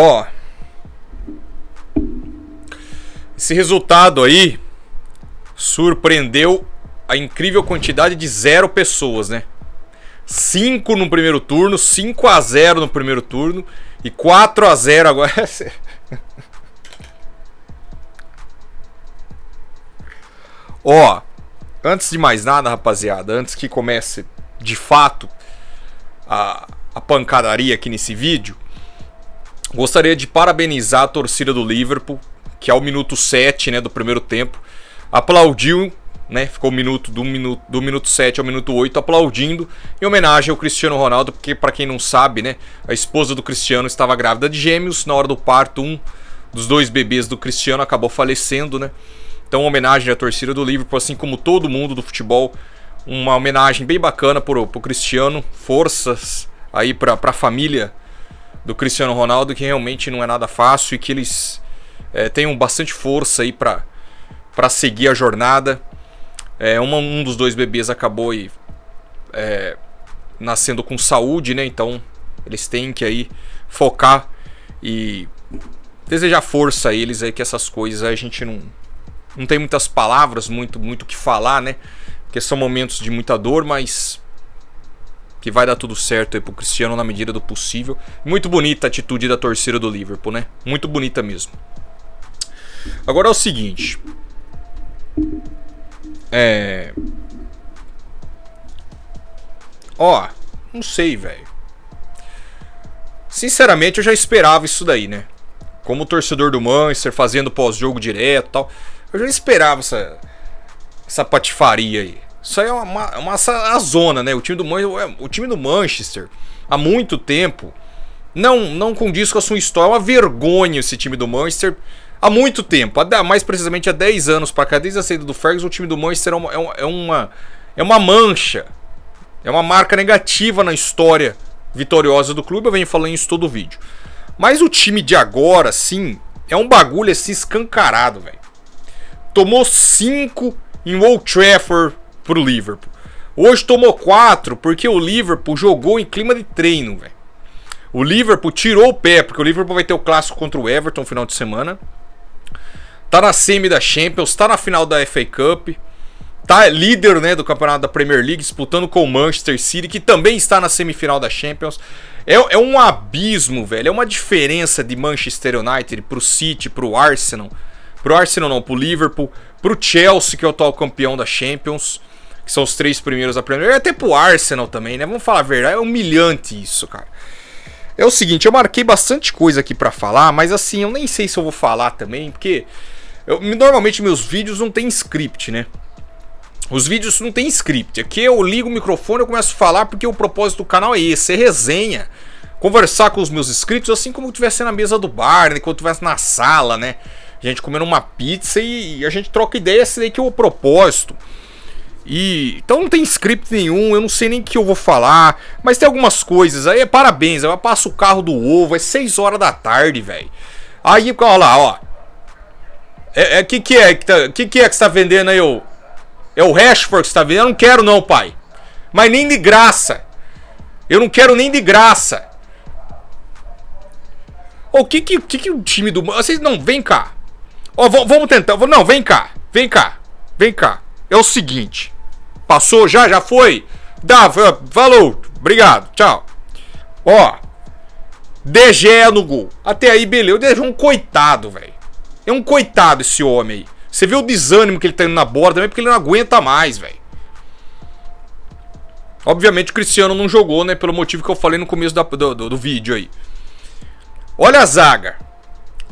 Ó. Esse resultado aí surpreendeu a incrível quantidade de zero pessoas, né? 5 no primeiro turno, 5 a 0 no primeiro turno e 4 a 0 agora. Ó, antes de mais nada, rapaziada, antes que comece de fato a, a pancadaria aqui nesse vídeo, Gostaria de parabenizar a torcida do Liverpool, que ao minuto 7 né, do primeiro tempo aplaudiu, né, ficou um minuto, do, minuto, do minuto 7 ao minuto 8 aplaudindo em homenagem ao Cristiano Ronaldo, porque para quem não sabe, né, a esposa do Cristiano estava grávida de gêmeos, na hora do parto um dos dois bebês do Cristiano acabou falecendo, né? Então, homenagem à torcida do Liverpool, assim como todo mundo do futebol, uma homenagem bem bacana pro, pro Cristiano, forças aí pra, pra família do Cristiano Ronaldo, que realmente não é nada fácil e que eles é, tenham bastante força aí para seguir a jornada. É, uma, um dos dois bebês acabou aí, é, nascendo com saúde, né? Então eles têm que aí focar e desejar força a eles aí que essas coisas a gente não não tem muitas palavras, muito muito que falar, né? Porque são momentos de muita dor, mas que vai dar tudo certo aí pro Cristiano na medida do possível. Muito bonita a atitude da torcida do Liverpool, né? Muito bonita mesmo. Agora é o seguinte. É. Ó, não sei, velho. Sinceramente, eu já esperava isso daí, né? Como torcedor do Manchester, fazendo pós-jogo direto e tal. Eu já esperava essa, essa patifaria aí. Isso aí é uma, é uma a zona, né? O time, do é, o time do Manchester, há muito tempo, não, não condiz com a sua história. É uma vergonha esse time do Manchester. Há muito tempo, há, mais precisamente há 10 anos para cá, desde a saída do Ferguson, o time do Manchester é uma, é, é uma, é uma mancha. É uma marca negativa na história vitoriosa do clube. Eu venho falando isso todo o vídeo. Mas o time de agora, sim, é um bagulho assim escancarado, velho. Tomou 5 em Old Trafford pro Liverpool. Hoje tomou 4 porque o Liverpool jogou em clima de treino, velho. O Liverpool tirou o pé, porque o Liverpool vai ter o clássico contra o Everton no final de semana. Tá na semi da Champions, tá na final da FA Cup. Tá líder, né, do campeonato da Premier League, disputando com o Manchester City, que também está na semifinal da Champions. É, é um abismo, velho. É uma diferença de Manchester United pro City, pro Arsenal. Pro Arsenal não, pro Liverpool, pro Chelsea, que é o atual campeão da Champions que são os três primeiros da Premier League, é até pro Arsenal também, né? Vamos falar a verdade, é humilhante isso, cara. É o seguinte, eu marquei bastante coisa aqui para falar, mas assim, eu nem sei se eu vou falar também, porque eu, normalmente meus vídeos não tem script, né? Os vídeos não tem script. Aqui eu ligo o microfone e começo a falar porque o propósito do canal é esse, é resenha. Conversar com os meus inscritos, assim como estivesse na mesa do bar, enquanto né? estivesse na sala, né? A gente comendo uma pizza e, e a gente troca ideia, esse daí que é o propósito. E então não tem script nenhum, eu não sei nem o que eu vou falar, mas tem algumas coisas. Aí parabéns, eu passo o carro do ovo, é 6 horas da tarde, velho. Aí, olha lá, ó. É, é que que é? Que, tá, que que é que você tá vendendo aí, ô? É o Rashford que você tá vendendo? Eu não quero não, pai. Mas nem de graça. Eu não quero nem de graça. O que que, que que o time do... Vocês não, vem cá. Ó, vamos tentar. Não, vem cá. Vem cá. Vem cá. É o seguinte. Passou já? Já foi? Dá, falou. Obrigado, tchau. Ó. De Gea no gol. Até aí, beleza. O De é um coitado, velho. É um coitado esse homem aí. Você vê o desânimo que ele tá indo na bola também, porque ele não aguenta mais, velho. Obviamente o Cristiano não jogou, né? Pelo motivo que eu falei no começo da, do, do, do vídeo aí. Olha a zaga.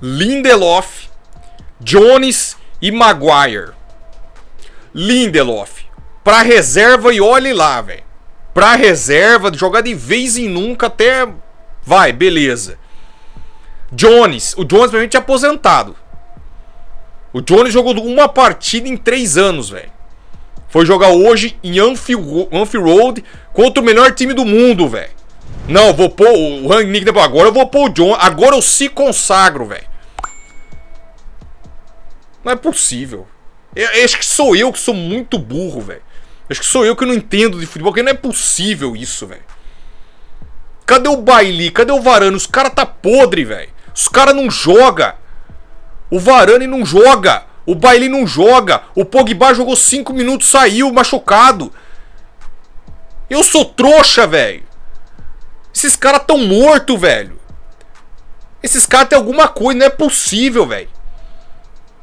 Lindelof, Jones e Maguire. Lindelof. Pra reserva e olhe lá, velho. Pra reserva, jogar de vez em nunca até. Vai, beleza. Jones. O Jones pra mim tinha aposentado. O Jones jogou uma partida em três anos, velho. Foi jogar hoje em Anfield, Anfield Road contra o melhor time do mundo, velho. Não, vou pôr o depois né, Agora eu vou pôr o John. Agora eu se consagro, velho. Não é possível. Eu, eu acho que sou eu que sou muito burro, velho. Acho que sou eu que não entendo de futebol, porque não é possível isso, velho. Cadê o baile? Cadê o Varane? Os caras tá podre, velho. Os caras não joga. O Varane não joga. O baile não joga. O Pogba jogou 5 minutos, saiu machucado. Eu sou trouxa, velho. Esses caras tão morto, velho. Esses caras têm alguma coisa, não é possível, velho.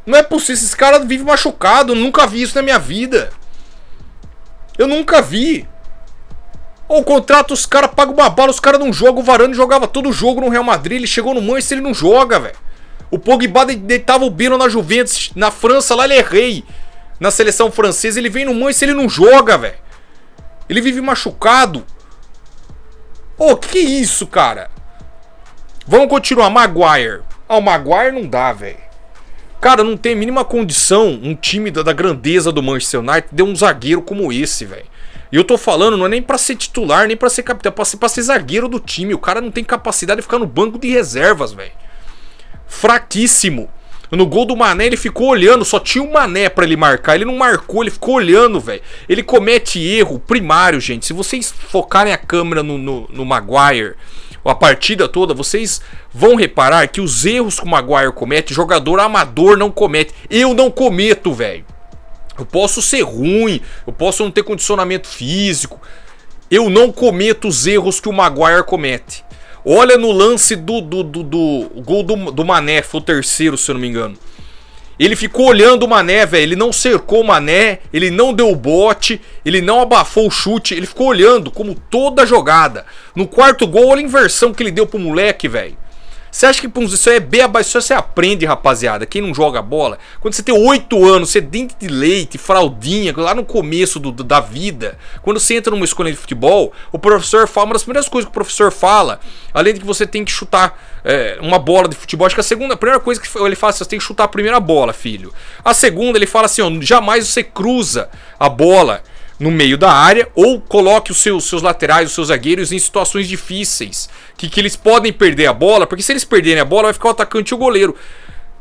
Não é possível, esses caras vivem machucado, eu nunca vi isso na minha vida. Eu nunca vi. O contrata os caras, paga uma bala, os caras não jogam. O Varane jogava todo jogo no Real Madrid. Ele chegou no Manchester, ele não joga, velho. O Pogba deitava o Bino na Juventus. Na França, lá ele é rei. Na seleção francesa, ele vem no Manchester, ele não joga, velho. Ele vive machucado. Ô, oh, que isso, cara? Vamos continuar. Maguire. Ah, o Maguire não dá, velho. Cara, não tem mínima condição um time da, da grandeza do Manchester United ter um zagueiro como esse, velho. E eu tô falando, não é nem pra ser titular, nem pra ser capitão, é pra ser, pra ser zagueiro do time. O cara não tem capacidade de ficar no banco de reservas, velho. Fraquíssimo. No gol do Mané ele ficou olhando, só tinha o Mané para ele marcar. Ele não marcou, ele ficou olhando, velho. Ele comete erro primário, gente. Se vocês focarem a câmera no, no, no Maguire a partida toda, vocês vão reparar que os erros que o Maguire comete, jogador amador não comete. Eu não cometo, velho. Eu posso ser ruim, eu posso não ter condicionamento físico. Eu não cometo os erros que o Maguire comete. Olha no lance do, do, do, do gol do, do Mané, foi o terceiro, se eu não me engano. Ele ficou olhando o Mané, velho. Ele não cercou o Mané, ele não deu o bote, ele não abafou o chute. Ele ficou olhando como toda jogada. No quarto gol, olha a inversão que ele deu pro moleque, velho. Você acha que pum, isso é beba? abaixo, isso você aprende, rapaziada. Quem não joga bola, quando você tem 8 anos, você é dente de leite, fraldinha, lá no começo do, do, da vida, quando você entra numa escola de futebol, o professor fala, uma das primeiras coisas que o professor fala, além de que você tem que chutar é, uma bola de futebol, acho que a segunda, a primeira coisa que ele fala, assim, você tem que chutar a primeira bola, filho. A segunda, ele fala assim, ó, jamais você cruza a bola no meio da área ou coloque os seus, seus laterais, os seus zagueiros em situações difíceis, que, que eles podem perder a bola, porque se eles perderem a bola vai ficar o atacante e o goleiro.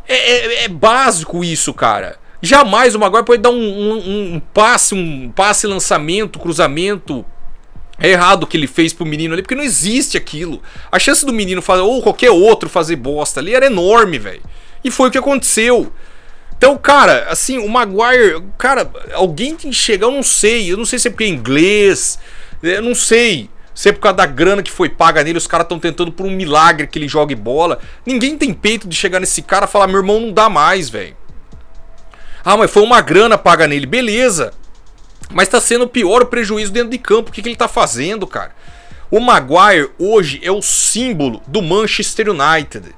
É, é, é básico isso, cara. Jamais o Maguire pode dar um, um, um passe, um passe, lançamento, cruzamento, é errado o que ele fez pro menino ali, porque não existe aquilo. A chance do menino fazer, ou qualquer outro fazer bosta ali era enorme, velho. E foi o que aconteceu. Então, cara, assim, o Maguire, cara, alguém tem que chegar, eu não sei, eu não sei se é porque é inglês, eu não sei. Se é por causa da grana que foi paga nele, os caras estão tentando por um milagre que ele jogue bola. Ninguém tem peito de chegar nesse cara e falar: meu irmão, não dá mais, velho. Ah, mas foi uma grana paga nele, beleza. Mas tá sendo pior o prejuízo dentro de campo. O que, que ele tá fazendo, cara? O Maguire hoje é o símbolo do Manchester United.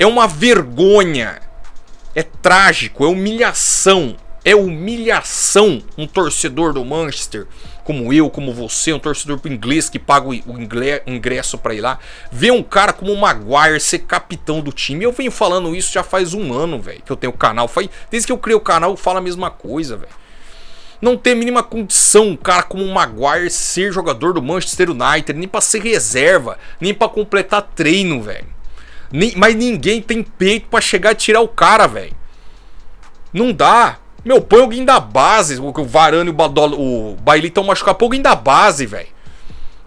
É uma vergonha é trágico, é humilhação. É humilhação um torcedor do Manchester, como eu, como você, um torcedor inglês que paga o ingresso para ir lá, ver um cara como o Maguire ser capitão do time. Eu venho falando isso já faz um ano, velho, que eu tenho canal. Desde que eu criei o canal, eu falo a mesma coisa, velho não a mínima condição um cara como o Maguire ser jogador do Manchester United, nem para ser reserva, nem para completar treino, velho. Nem, mas ninguém tem peito para chegar e tirar o cara, velho. Não dá. Meu, põe alguém da base. O, o Varane e o, Badola, o Bailey estão Põe alguém da base, velho.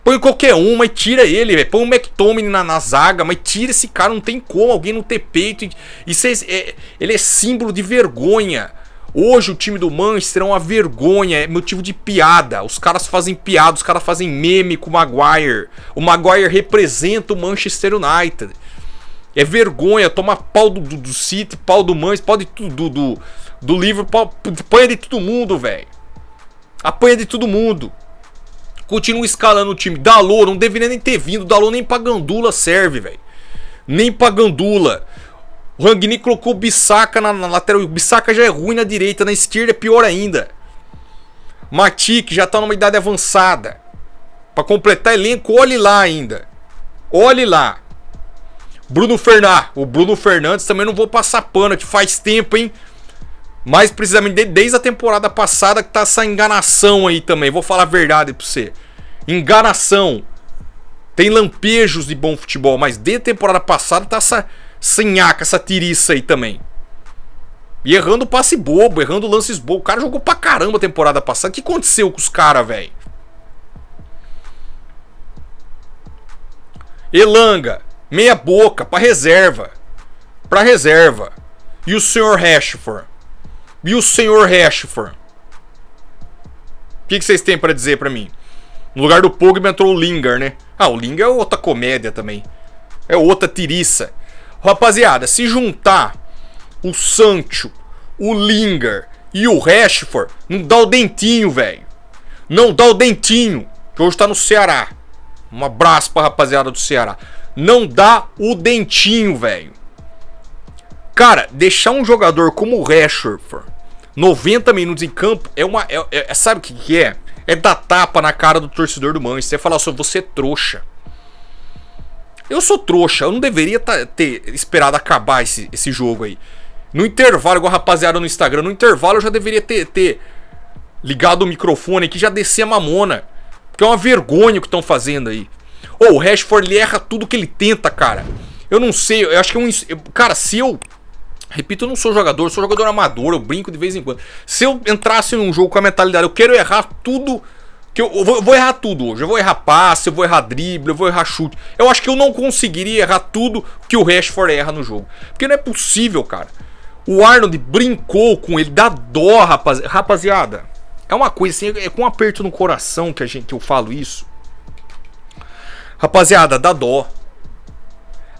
Põe qualquer um, mas tira ele, velho. Põe o McTominay na, na, zaga, mas tira esse cara. Não tem como alguém não ter peito. Isso é, é, ele é símbolo de vergonha. Hoje o time do Manchester é uma vergonha, é motivo de piada. Os caras fazem piada, os caras fazem meme com o Maguire. O Maguire representa o Manchester United. É vergonha tomar pau do, do, do City, pau do Mães, pau de tudo, do, do Liverpool, apanha de todo mundo, velho. Apanha de todo mundo. Continua escalando o time. Dalô não deveria nem ter vindo. Dalô nem pra gandula serve, velho. Nem pra gandula. O Rangnick colocou o Bissaka na, na, lateral. O Bissaka já é ruim na direita, na esquerda é pior ainda. Matic já tá numa idade avançada. Pra completar elenco, olhe lá ainda. Olhe lá. Bruno Fernandes. O Bruno Fernandes também não vou passar pano, que faz tempo, hein? Mais precisamente desde a temporada passada que tá essa enganação aí também. Vou falar a verdade pra você. Enganação. Tem lampejos de bom futebol, mas desde a temporada passada tá essa senhaca, essa tiriça aí também. E errando passe bobo, errando lances bobo. O cara jogou pra caramba a temporada passada. O que aconteceu com os caras, velho? Elanga. Meia boca para reserva. Para reserva. E o senhor Rashford? E o senhor Rashford? O que, vocês têm para dizer para mim? No lugar do Pogba entrou o Lingard, né? Ah, o Lingard é outra comédia também. É outra tiriça. Rapaziada, se juntar o Sancho, o Lingard e o Rashford, não dá o dentinho, velho. Não dá o dentinho, que hoje tá no Ceará. Um abraço pra rapaziada do Ceará não dá o dentinho, velho. Cara, deixar um jogador como o Rashford 90 minutos em campo é uma. É, é, é, sabe o que, que é? É dar tapa na cara do torcedor do Manchester. É falar assim, você é trouxa. Eu sou trouxa, eu não deveria tá, ter esperado acabar esse, esse jogo aí. No intervalo, igual a rapaziada no Instagram, no intervalo eu já deveria ter, ter ligado o microfone aqui já descer a mamona. Porque é uma vergonha o que estão fazendo aí. Ou oh, o Rashford ele erra tudo que ele tenta, cara. Eu não sei, eu acho que é um. Cara, se eu. Repito, eu não sou jogador, sou jogador amador, eu brinco de vez em quando. Se eu entrasse num jogo com a mentalidade, eu quero errar tudo. que Eu, eu, vou, eu vou, errar tudo hoje. Eu vou errar passe, eu vou errar drible, eu vou errar chute. Eu acho que eu não conseguiria errar tudo que o Rashford erra no jogo. Porque não é possível, cara. O Arnold brincou com ele, dá dó, rapaziada. Rapaziada, é uma coisa assim, é com um aperto no coração que, a gente, que eu falo isso. Rapaziada, dá dó.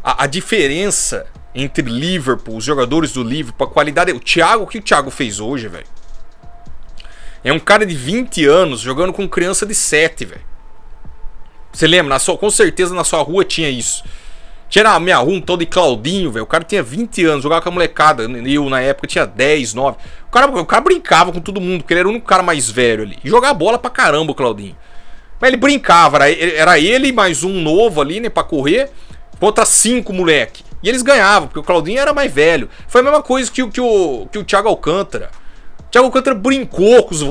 A, a diferença entre Liverpool, os jogadores do Liverpool, a qualidade. O Thiago, o que o Thiago fez hoje, velho? É um cara de 20 anos jogando com criança de 7, velho. Você lembra? Na sua, com certeza na sua rua tinha isso. Tinha na minha rua um tal de Claudinho, velho. O cara tinha 20 anos, jogava com a molecada. Eu, na época, tinha 10, 9. O cara, o cara brincava com todo mundo, porque ele era o único cara mais velho ali. E jogava bola pra caramba, o Claudinho. Mas ele brincava, era ele mais um novo ali, né, pra correr, contra cinco moleque. E eles ganhavam, porque o Claudinho era mais velho. Foi a mesma coisa que, que, o, que o Thiago Alcântara. O Thiago Alcântara brincou com os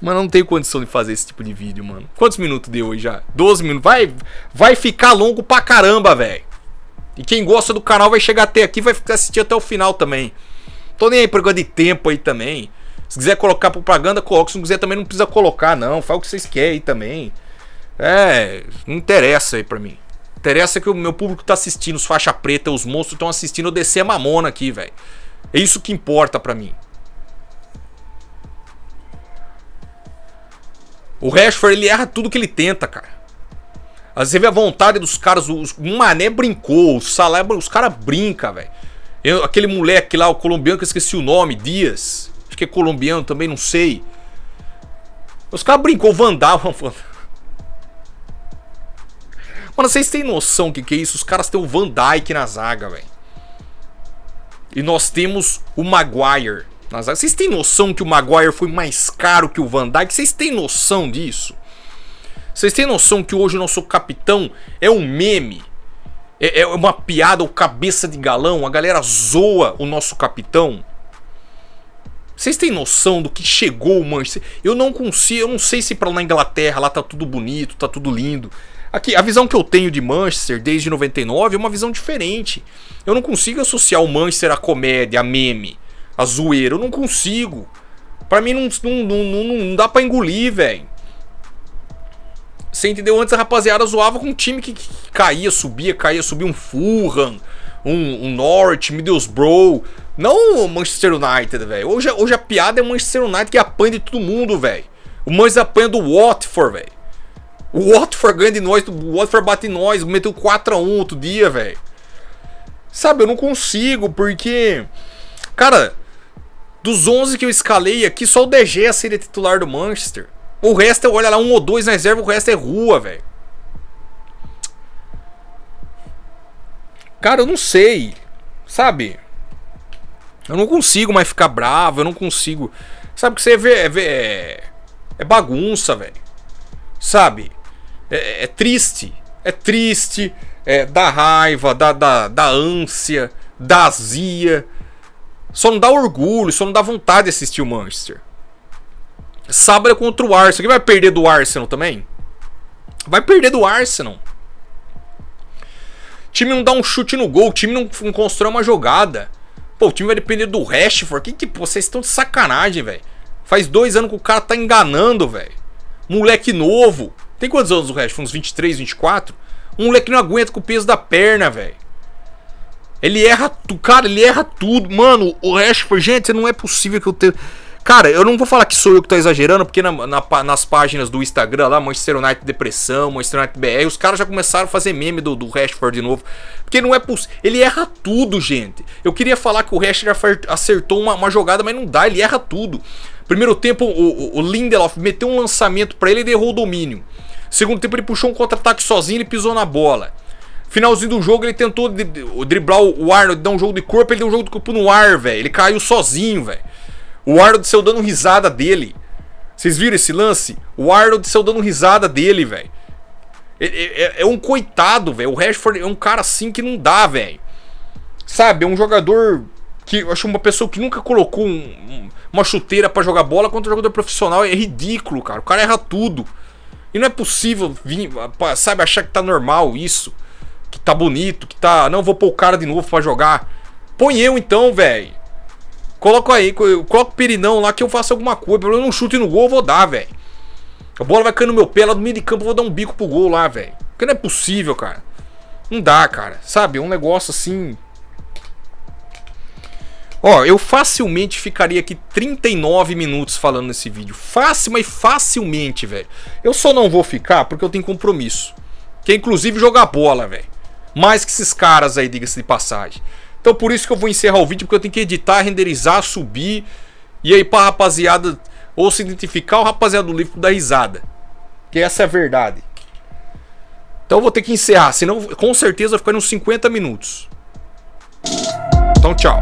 Mano, eu não tenho condição de fazer esse tipo de vídeo, mano. Quantos minutos deu hoje já? 12 minutos. Vai, vai ficar longo pra caramba, velho. E quem gosta do canal vai chegar até aqui vai assistir até o final também. Tô nem aí por causa de tempo aí também. Se quiser colocar propaganda, coloca. Se não quiser também, não precisa colocar, não. Fala o que vocês querem aí também. É, não interessa aí pra mim. Interessa que o meu público tá assistindo, os faixa preta, os monstros estão assistindo eu descer a mamona aqui, velho. É isso que importa pra mim. O Rashford, ele erra tudo que ele tenta, cara. Às vezes a vontade dos caras, os, o Mané brincou, o Salé, os caras brincam, velho. Aquele moleque lá, o colombiano que eu esqueci o nome, Dias que é colombiano também, não sei. Os caras brincou, Vandal, mano. Mano, vocês têm noção que que é isso? Os caras têm o Van Dyke na zaga, velho. E nós temos o Maguire na zaga. Vocês têm noção que o Maguire foi mais caro que o Van Dyke? Vocês têm noção disso? Vocês têm noção que hoje o nosso capitão é um meme? É, é uma piada ou cabeça de galão? A galera zoa o nosso capitão? Vocês têm noção do que chegou o Manchester? Eu não consigo, eu não sei se para lá na Inglaterra lá tá tudo bonito, tá tudo lindo. Aqui, a visão que eu tenho de Manchester desde 99 é uma visão diferente. Eu não consigo associar o Manchester à comédia, à meme, à zoeira. Eu não consigo. Para mim não, não, não, não dá para engolir, velho. Você entendeu? Antes a rapaziada zoava com um time que, que caía, subia, caía, subia um Fulham, um, um Norwich, Middlesbrough. Não o Manchester United, velho. Hoje, hoje a piada é o Manchester United que apanha de todo mundo, velho. O Manchester apanha do Watford, velho. O Watford ganha de nós, o Watford bate em nós, meteu 4x1 outro dia, velho. Sabe, eu não consigo, porque. Cara, dos 11 que eu escalei aqui, só o DG é seria titular do Manchester. O resto, olha lá, um ou dois na reserva, o resto é rua, velho. Cara, eu não sei. Sabe? Eu não consigo mais ficar bravo, eu não consigo. Sabe que você vê. É, é, é bagunça, velho. Sabe? É, é, é, triste. É triste. É, dá raiva, dá, dá, dá ânsia, dá azia. Só não dá orgulho, só não dá vontade de assistir o Manchester. Sábado é contra o Arsenal. Quem vai perder do Arsenal também? Vai perder do Arsenal. O time não dá um chute no gol, o time não, não constrói uma jogada. Pô, o time vai depender do Rashford. Que que pô, vocês estão de sacanagem, velho. Faz dois anos que o cara tá enganando, velho. Moleque novo. Tem quantos anos o Rashford? Uns 23, 24? Um moleque não aguenta com o peso da perna, velho. Ele erra cara, ele erra tudo. Mano, o Rashford, gente, não é possível que eu tenha... Cara, eu não vou falar que sou eu que tô exagerando, porque na, na, nas páginas do Instagram lá, Manchester United Depressão, Manchester United BR, os caras já começaram a fazer meme do, do Rashford de novo. Porque não é possível. Ele erra tudo, gente. Eu queria falar que o Rashford acertou uma, uma jogada, mas não dá, ele erra tudo. Primeiro tempo, o, o, Lindelof meteu um lançamento para ele e derrou o domínio. Segundo tempo, ele puxou um contra-ataque sozinho e pisou na bola. Finalzinho do jogo, ele tentou driblar o Arnold, dar um jogo de corpo, ele deu um jogo de corpo no ar, velho. Ele caiu sozinho, velho. O Arnold saiu dando risada dele. Vocês viram esse lance? O Arnold saiu dando risada dele, velho. É, é, é, é, um coitado, velho. O Rashford é um cara assim que não dá, velho. Sabe, é um jogador que eu acho uma pessoa que nunca colocou um, um, uma chuteira para jogar bola contra um jogador profissional. É ridículo, cara. O cara erra tudo. E não é possível vir, sabe, achar que tá normal isso. Que tá bonito, que tá. Não, vou pôr o cara de novo para jogar. Põe eu então, velho. Coloca aí, coloca o Perinão lá que eu faço alguma coisa. Pelo menos um chute no gol eu vou dar, velho. A bola vai cair no meu pé lá no meio de campo, eu vou dar um bico pro gol lá, velho. Porque não é possível, cara. Não dá, cara. Sabe? um negócio assim. Ó, eu facilmente ficaria aqui 39 minutos falando nesse vídeo. Fácil, mas facilmente, velho. Eu só não vou ficar porque eu tenho compromisso. Que é inclusive jogar bola, velho. Mais que esses caras aí, diga-se de passagem. Então por isso que eu vou encerrar o vídeo, porque eu tenho que editar, renderizar, subir. E aí pra rapaziada, ou se identificar, o rapaziada do livro dá risada. Que essa é a verdade. Então eu vou ter que encerrar, senão com certeza vai ficar uns 50 minutos. Então tchau.